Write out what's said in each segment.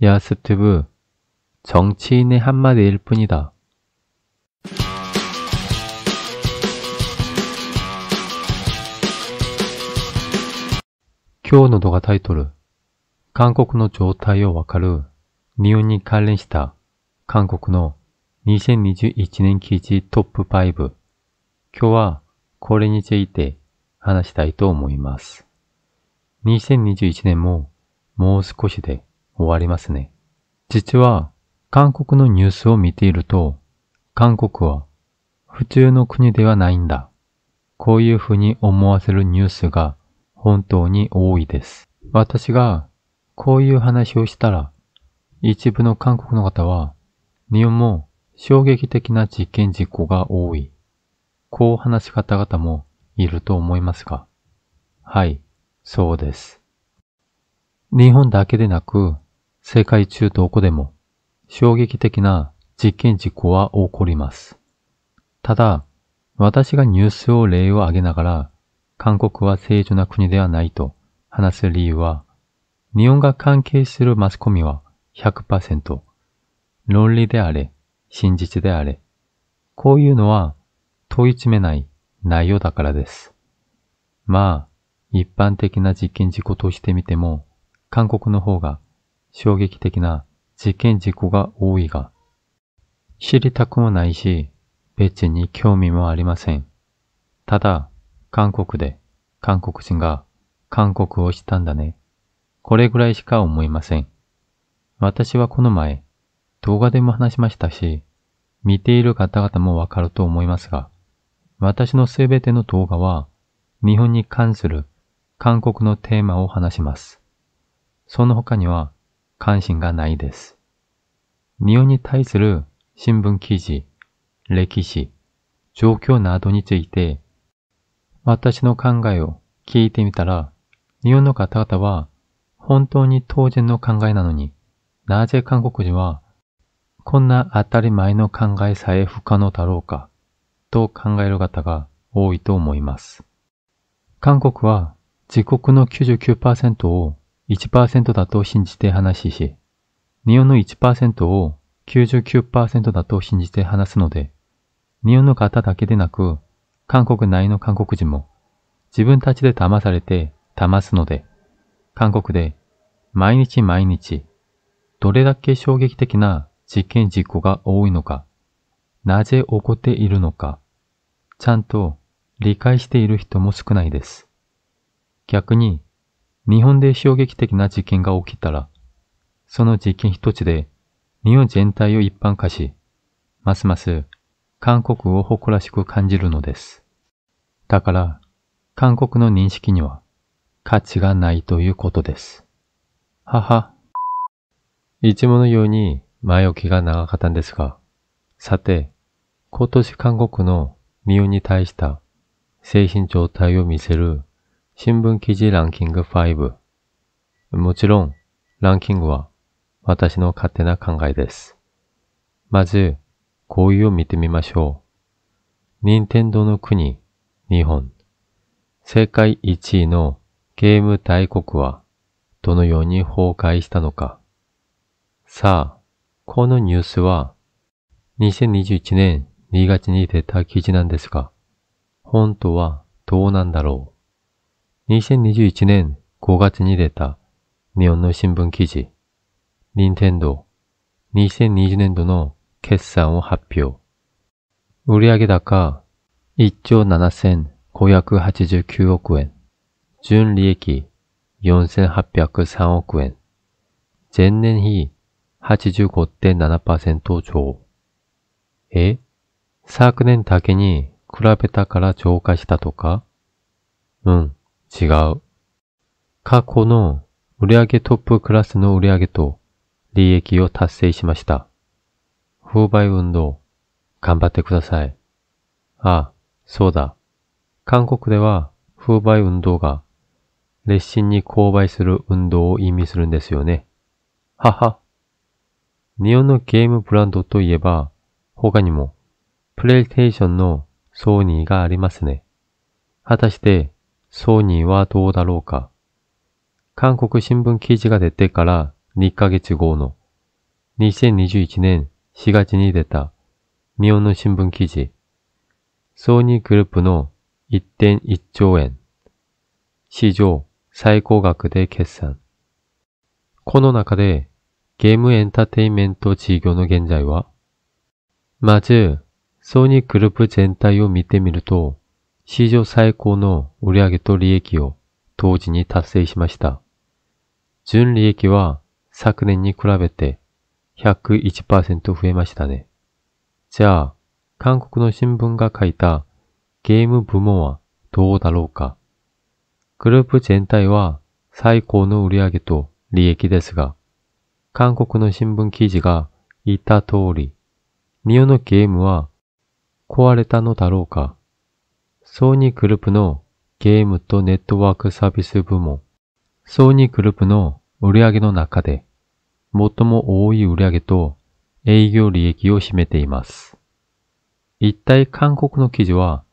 야스튜브정치인의한마디일뿐이다今日の動画タイトル、韓国の状態をわかる日本に関連した韓国の2021年記事トップ5。今日はこれについて話したいと思います。2021年ももう少しで終わりますね。実は韓国のニュースを見ていると、韓国は普通の国ではないんだ。こういうふうに思わせるニュースが本当に多いです。私がこういう話をしたら、一部の韓国の方は、日本も衝撃的な実験事故が多い。こう話す方々もいると思いますが。はい、そうです。日本だけでなく、世界中どこでも衝撃的な実験事故は起こります。ただ、私がニュースを例を挙げながら、韓国は正常な国ではないと話す理由は、日本が関係するマスコミは100%、論理であれ、真実であれ、こういうのは問い詰めない内容だからです。まあ、一般的な実験事故としてみても、韓国の方が衝撃的な事件事故が多いが、知りたくもないし、別に興味もありません。ただ、韓国で韓国人が韓国をしたんだね。これぐらいしか思いません。私はこの前、動画でも話しましたし、見ている方々もわかると思いますが、私のすべての動画は、日本に関する韓国のテーマを話します。その他には、関心がないです。日本に対する新聞記事、歴史、状況などについて、私の考えを聞いてみたら、日本の方々は本当に当然の考えなのに、なぜ韓国人はこんな当たり前の考えさえ不可能だろうか、と考える方が多いと思います。韓国は自国の99%を1%だと信じて話し、し、日本の1%を99%だと信じて話すので、日本の方だけでなく、韓国内の韓国人も自分たちで騙されて騙すので、韓国で毎日毎日どれだけ衝撃的な実験事故が多いのか、なぜ起こっているのか、ちゃんと理解している人も少ないです。逆に日本で衝撃的な事件が起きたら、その事件一つで日本全体を一般化し、ますます韓国を誇らしく感じるのです。だから、韓国の認識には価値がないということです。はは。いつものように前置きが長かったんですが、さて、今年韓国の日本に対した精神状態を見せる新聞記事ランキング5。もちろん、ランキングは私の勝手な考えです。まず、こういうを見てみましょう。任天堂の国、日本。世界1位のゲーム大国はどのように崩壊したのか。さあ、このニュースは2021年2月に出た記事なんですが、本当はどうなんだろう。2021年5月に出た日本の新聞記事、任天堂2020年度の決算を発表。売上高1兆7589億円、純利益4803億円、前年比85.7%増。え昨年だけに比べたから増加したとかうん。違う。過去の売上トップクラスの売上と利益を達成しました。風売運動、頑張ってください。あ、そうだ。韓国では風売運動が熱心に購買する運動を意味するんですよね。はは。日本のゲームブランドといえば、他にも、プレイステーションのソニーがありますね。果たして、ソニーはどうだろうか。韓国新聞記事が出てから2ヶ月後の2021年4月に出た日本の新聞記事。ソニーグループの1.1兆円。史上最高額で決算。この中でゲームエンターテインメント事業の現在はまず、ソニーグループ全体を見てみると、史上最高の売上と利益を同時に達成しました。純利益は昨年に比べて101%増えましたね。じゃあ、韓国の新聞が書いたゲーム部門はどうだろうか。グループ全体は最高の売上と利益ですが、韓国の新聞記事が言った通り、日本のゲームは壊れたのだろうか。ソニーグループのゲームとネットワークサービス部門、ソニーグループの売上の中で最も多い売上と営業利益を占めています。一体韓国の記事は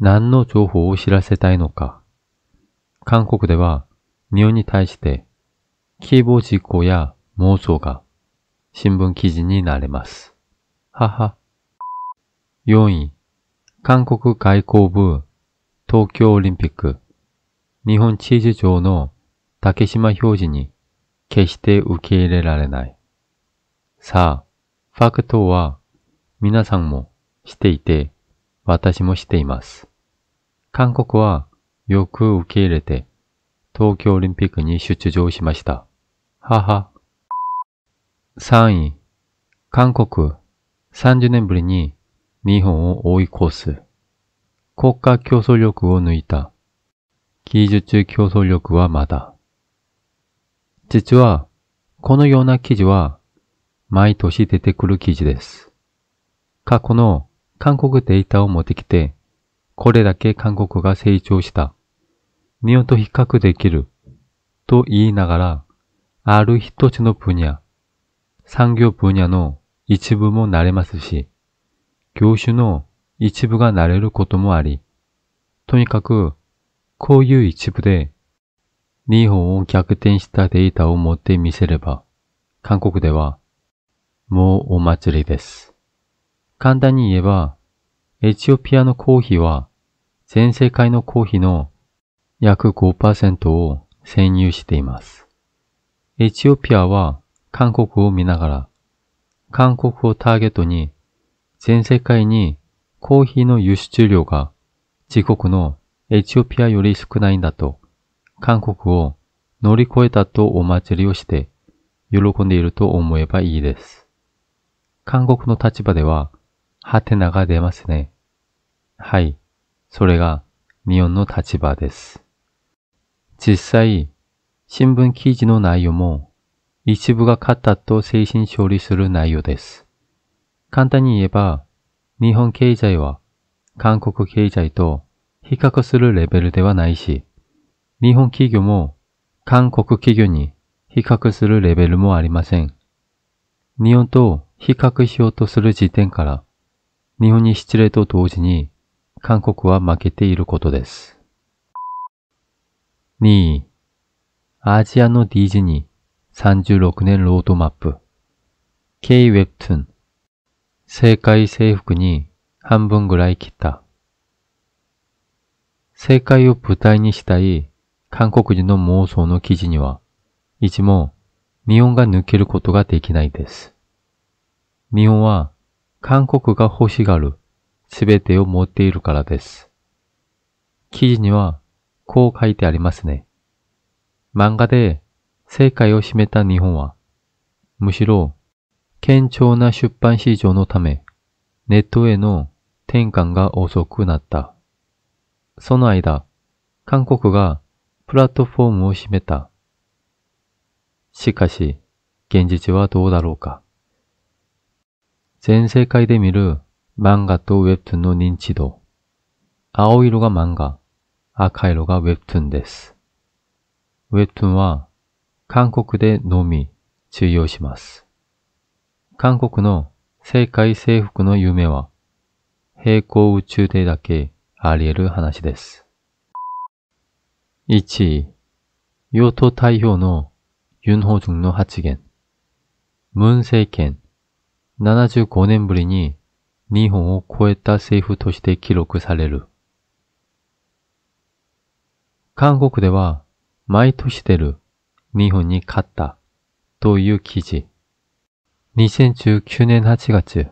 何の情報を知らせたいのか。韓国では日本に対して希望事項や妄想が新聞記事になれます。はは。4位韓国外交部東京オリンピック日本地図上の竹島表示に決して受け入れられない。さあ、ファクトは皆さんもしていて私もしています。韓国はよく受け入れて東京オリンピックに出場しました。はは。3位、韓国30年ぶりに日本を追い越す。国家競争力を抜いた。技術競争力はまだ。実は、このような記事は、毎年出てくる記事です。過去の韓国データを持ってきて、これだけ韓国が成長した。日本と比較できる。と言いながら、ある一つの分野、産業分野の一部もなれますし、業種の一部がなれることもあり、とにかく、こういう一部で、日本を逆転したデータを持ってみせれば、韓国では、もうお祭りです。簡単に言えば、エチオピアのコーヒーは、全世界のコーヒーの約5%を占有しています。エチオピアは韓国を見ながら、韓国をターゲットに全世界にコーヒーの輸出量が自国のエチオピアより少ないんだと、韓国を乗り越えたとお祭りをして喜んでいると思えばいいです。韓国の立場では、ハテナが出ますね。はい。それが日本の立場です。実際、新聞記事の内容も一部が勝ったと精神勝利する内容です。簡単に言えば、日本経済は韓国経済と比較するレベルではないし、日本企業も韓国企業に比較するレベルもありません。日本と比較しようとする時点から、日本に失礼と同時に韓国は負けていることです。2位、アジアのディズニー36年ロードマップ K-Webtoon 正解制服に半分ぐらい切った。正解を舞台にしたい韓国人の妄想の記事には、一も日本が抜けることができないです。日本は韓国が欲しがるすべてを持っているからです。記事にはこう書いてありますね。漫画で世界を占めた日本は、むしろ堅調な出版市場のため、ネットへの転換が遅くなった。その間、韓国がプラットフォームを占めた。しかし、現実はどうだろうか。全世界で見る漫画とウェブトゥンの認知度。青色が漫画、赤色がウェブトゥンです。ウェブトゥンは韓国でのみ通用します。韓国の世界征服の夢は平行宇宙でだけあり得る話です。1位、与党代表のユンホジュンの発言。文政権、75年ぶりに日本を超えた政府として記録される。韓国では毎年出る日本に勝ったという記事。2019年8月、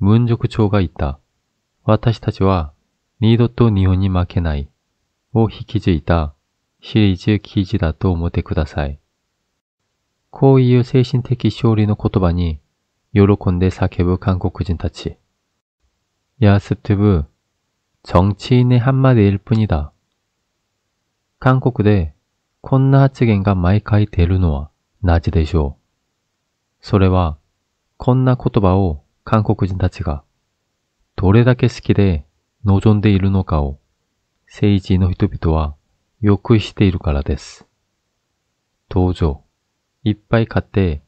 文族長が言った。私たちは二度と日本に負けないを引き継いだシリーズ記事だと思ってください。こういう精神的勝利の言葉に喜んで叫ぶ韓国人たち。야습てぶ、정치인의한마디일뿐이다韓国でこんな発言が毎回出るのはなぜでしょうそれはこんな言葉を韓国人たちがどれだけ好きで望んでいるのかを政治の人々はよくしているからです。う場、いっぱい買って、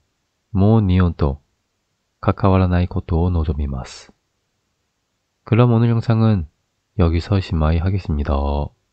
もう日本と関わらないことを望みます。그럼오늘영상은여기서심마이하겠습니다